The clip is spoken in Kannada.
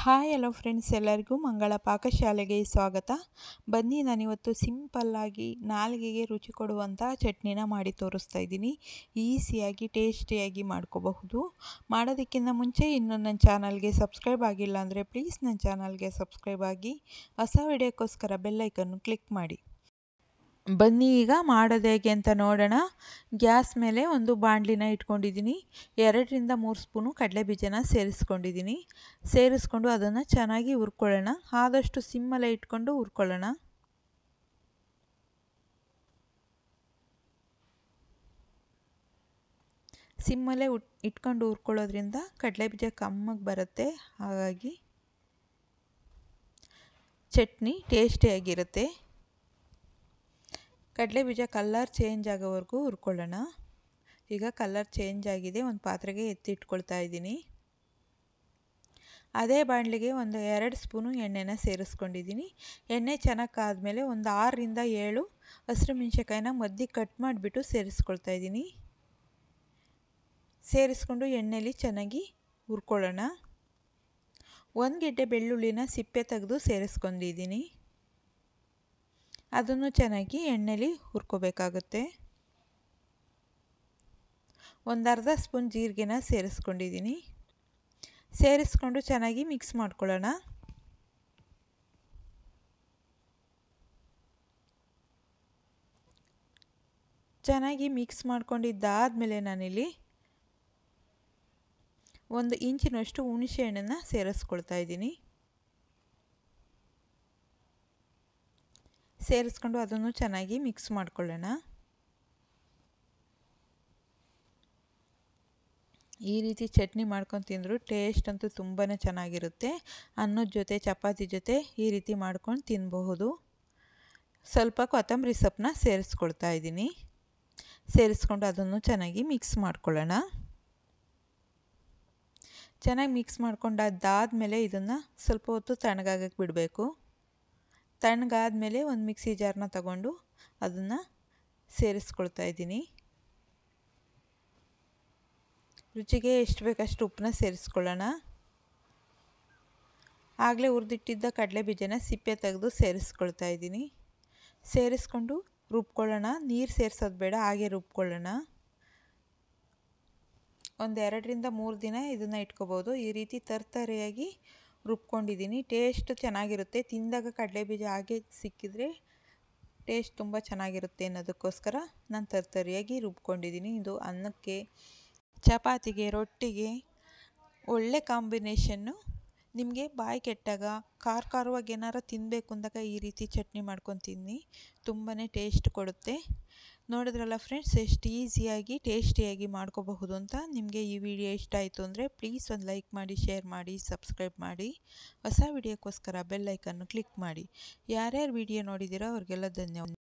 ಹಾಯ್ ಹಲೋ ಫ್ರೆಂಡ್ಸ್ ಎಲ್ಲರಿಗೂ ಮಂಗಳ ಪಾಕಶಾಲೆಗೆ ಸ್ವಾಗತ ಬನ್ನಿ ನಾನಿವತ್ತು ಸಿಂಪಲ್ಲಾಗಿ ನಾಲ್ಗೆಗೆ ರುಚಿ ಕೊಡುವಂಥ ಚಟ್ನಿನ ಮಾಡಿ ತೋರಿಸ್ತಾ ಇದ್ದೀನಿ ಈಸಿಯಾಗಿ ಟೇಸ್ಟಿಯಾಗಿ ಮಾಡ್ಕೋಬಹುದು ಮಾಡೋದಕ್ಕಿಂತ ಮುಂಚೆ ಇನ್ನೂ ನನ್ನ ಚಾನಲ್ಗೆ ಸಬ್ಸ್ಕ್ರೈಬ್ ಆಗಿಲ್ಲ ಅಂದರೆ ಪ್ಲೀಸ್ ನನ್ನ ಚಾನಲ್ಗೆ ಸಬ್ಸ್ಕ್ರೈಬ್ ಆಗಿ ಹೊಸ ವಿಡಿಯೋಕ್ಕೋಸ್ಕರ ಬೆಲ್ಲೈಕನ್ನು ಕ್ಲಿಕ್ ಮಾಡಿ ಬನ್ನಿ ಈಗ ಮಾಡೋದು ಹೇಗೆ ಅಂತ ನೋಡೋಣ ಗ್ಯಾಸ್ ಮೇಲೆ ಒಂದು ಬಾಣಲಿನ ಇಟ್ಕೊಂಡಿದ್ದೀನಿ ಎರಡರಿಂದ ಮೂರು ಸ್ಪೂನು ಕಡಲೆ ಬೀಜನ ಸೇರಿಸ್ಕೊಂಡಿದ್ದೀನಿ ಸೇರಿಸ್ಕೊಂಡು ಅದನ್ನು ಚೆನ್ನಾಗಿ ಹುರ್ಕೊಳ್ಳೋಣ ಆದಷ್ಟು ಸಿಮ್ಮಲ್ಲೇ ಇಟ್ಕೊಂಡು ಹುರ್ಕೊಳ್ಳೋಣ ಸಿಮ್ಮಲ್ಲೇ ಉಟ್ ಇಟ್ಕೊಂಡು ಹುರ್ಕೊಳ್ಳೋದ್ರಿಂದ ಕಡಲೆ ಬೀಜ ಕಮ್ಮಗೆ ಬರುತ್ತೆ ಹಾಗಾಗಿ ಚಟ್ನಿ ಟೇಸ್ಟಿಯಾಗಿರುತ್ತೆ ಕಡಲೆ ಬೀಜ ಕಲ್ಲರ್ ಚೇಂಜ್ ಆಗೋವರೆಗೂ ಹುರ್ಕೊಳ್ಳೋಣ ಈಗ ಕಲ್ಲರ್ ಚೇಂಜ್ ಆಗಿದೆ ಒಂದು ಪಾತ್ರೆಗೆ ಎತ್ತಿಟ್ಕೊಳ್ತಾ ಇದ್ದೀನಿ ಅದೇ ಬಾಣಲಿಗೆ ಒಂದು ಎರಡು ಸ್ಪೂನು ಎಣ್ಣೆನ ಸೇರಿಸ್ಕೊಂಡಿದ್ದೀನಿ ಎಣ್ಣೆ ಚೆನ್ನಾಗಿ ಕಾದಮೇಲೆ ಒಂದು ಆರರಿಂದ ಏಳು ಹಸಿರು ಮೆಣಸಿನಕಾಯಿನ ಮದ್ದಿ ಕಟ್ ಮಾಡಿಬಿಟ್ಟು ಸೇರಿಸ್ಕೊಳ್ತಾ ಇದ್ದೀನಿ ಸೇರಿಸ್ಕೊಂಡು ಎಣ್ಣೆಲಿ ಚೆನ್ನಾಗಿ ಹುರ್ಕೊಳ್ಳೋಣ ಒಂದು ಗೆಡ್ಡೆ ಬೆಳ್ಳುಳ್ಳಿನ ಸಿಪ್ಪೆ ತೆಗೆದು ಸೇರಿಸ್ಕೊಂಡಿದ್ದೀನಿ ಅದನ್ನು ಚೆನ್ನಾಗಿ ಎಣ್ಣೆಲಿ ಹುರ್ಕೋಬೇಕಾಗುತ್ತೆ ಒಂದು ಅರ್ಧ ಸ್ಪೂನ್ ಜೀರಿಗೆನ ಸೇರಿಸ್ಕೊಂಡಿದ್ದೀನಿ ಸೇರಿಸ್ಕೊಂಡು ಚೆನ್ನಾಗಿ ಮಿಕ್ಸ್ ಮಾಡ್ಕೊಳ್ಳೋಣ ಚೆನ್ನಾಗಿ ಮಿಕ್ಸ್ ಮಾಡ್ಕೊಂಡಿದ್ದಾದಮೇಲೆ ನಾನಿಲ್ಲಿ ಒಂದು ಇಂಚಿನಷ್ಟು ಹುಣಸೆ ಹಣ್ಣನ್ನು ಸೇರಿಸ್ಕೊಳ್ತಾ ಇದ್ದೀನಿ ಸೇರಿಸ್ಕೊಂಡು ಅದನ್ನು ಚೆನ್ನಾಗಿ ಮಿಕ್ಸ್ ಮಾಡ್ಕೊಳ್ಳೋಣ ಈ ರೀತಿ ಚಟ್ನಿ ಮಾಡ್ಕೊಂಡು ತಿಂದರೂ ಟೇಸ್ಟ್ ಅಂತೂ ತುಂಬಾ ಚೆನ್ನಾಗಿರುತ್ತೆ ಅನ್ನದ ಜೊತೆ ಚಪಾತಿ ಜೊತೆ ಈ ರೀತಿ ಮಾಡ್ಕೊಂಡು ತಿನ್ನಬಹುದು ಸ್ವಲ್ಪ ಕೊತ್ತಂಬರಿ ಸೊಪ್ಪನ್ನ ಸೇರಿಸ್ಕೊಳ್ತಾ ಇದ್ದೀನಿ ಸೇರಿಸ್ಕೊಂಡು ಅದನ್ನು ಚೆನ್ನಾಗಿ ಮಿಕ್ಸ್ ಮಾಡ್ಕೊಳ್ಳೋಣ ಚೆನ್ನಾಗಿ ಮಿಕ್ಸ್ ಮಾಡ್ಕೊಂಡು ಮೇಲೆ ಇದನ್ನು ಸ್ವಲ್ಪ ಹೊತ್ತು ತಣ್ಣಗಾಗಕ್ಕೆ ಬಿಡಬೇಕು ತಣ್ಣಗಾದ ಮೇಲೆ ಒಂದು ಮಿಕ್ಸಿ ಜಾರನ್ನ ತಗೊಂಡು ಅದನ್ನು ಸೇರಿಸ್ಕೊಳ್ತಾ ಇದ್ದೀನಿ ರುಚಿಗೆ ಎಷ್ಟು ಬೇಕಷ್ಟು ಉಪ್ಪನ್ನ ಸೇರಿಸ್ಕೊಳ್ಳೋಣ ಆಗಲೇ ಹುರಿದಿಟ್ಟಿದ್ದ ಕಡಲೆ ಬೀಜನ ಸಿಪ್ಪೆ ತೆಗೆದು ಸೇರಿಸ್ಕೊಳ್ತಾ ಇದ್ದೀನಿ ಸೇರಿಸ್ಕೊಂಡು ರುಬ್ಕೊಳ್ಳೋಣ ನೀರು ಸೇರಿಸೋದು ಬೇಡ ಹಾಗೆ ರುಬ್ಕೊಳ್ಳೋಣ ಒಂದೆರಡರಿಂದ ಮೂರು ದಿನ ಇದನ್ನು ಇಟ್ಕೋಬೋದು ಈ ರೀತಿ ತರ್ತರಿಯಾಗಿ ರುಬ್ಕೊಂಡಿದ್ದೀನಿ ಟೇಸ್ಟ್ ಚೆನ್ನಾಗಿರುತ್ತೆ ತಿಂದಾಗ ಕಡಲೆ ಬೀಜ ಹಾಗೆ ಸಿಕ್ಕಿದರೆ ಟೇಸ್ಟ್ ತುಂಬ ಚೆನ್ನಾಗಿರುತ್ತೆ ಅನ್ನೋದಕ್ಕೋಸ್ಕರ ನಾನು ತರ್ತರಿಯಾಗಿ ರುಬ್ಕೊಂಡಿದ್ದೀನಿ ಇದು ಅನ್ನಕ್ಕೆ ಚಪಾತಿಗೆ ರೊಟ್ಟಿಗೆ ಒಳ್ಳೆ ಕಾಂಬಿನೇಷನ್ನು ನಿಮಗೆ ಬಾಯಿ ಕೆಟ್ಟಾಗ ಖಾರ ಖಾರವಾಗಿ ಏನಾರ ತಿನ್ನಬೇಕು ಅಂದಾಗ ಈ ರೀತಿ ಚಟ್ನಿ ಮಾಡ್ಕೊಂಡು ತಿನ್ನಿ ತುಂಬಾ ಟೇಸ್ಟ್ ಕೊಡುತ್ತೆ ನೋಡಿದ್ರಲ್ಲ ಫ್ರೆಂಡ್ಸ್ ಎಷ್ಟು ಈಸಿಯಾಗಿ ಟೇಸ್ಟಿಯಾಗಿ ಮಾಡ್ಕೋಬಹುದು ಅಂತ ನಿಮಗೆ ಈ ವಿಡಿಯೋ ಇಷ್ಟ ಆಯಿತು ಅಂದರೆ ಪ್ಲೀಸ್ ಒಂದು ಲೈಕ್ ಮಾಡಿ ಶೇರ್ ಮಾಡಿ ಸಬ್ಸ್ಕ್ರೈಬ್ ಮಾಡಿ ಹೊಸ ವಿಡಿಯೋಕ್ಕೋಸ್ಕರ ಬೆಲ್ಲೈಕನ್ನು ಕ್ಲಿಕ್ ಮಾಡಿ ಯಾರ್ಯಾರು ವಿಡಿಯೋ ನೋಡಿದ್ದೀರೋ ಅವರಿಗೆಲ್ಲ ಧನ್ಯವಾದ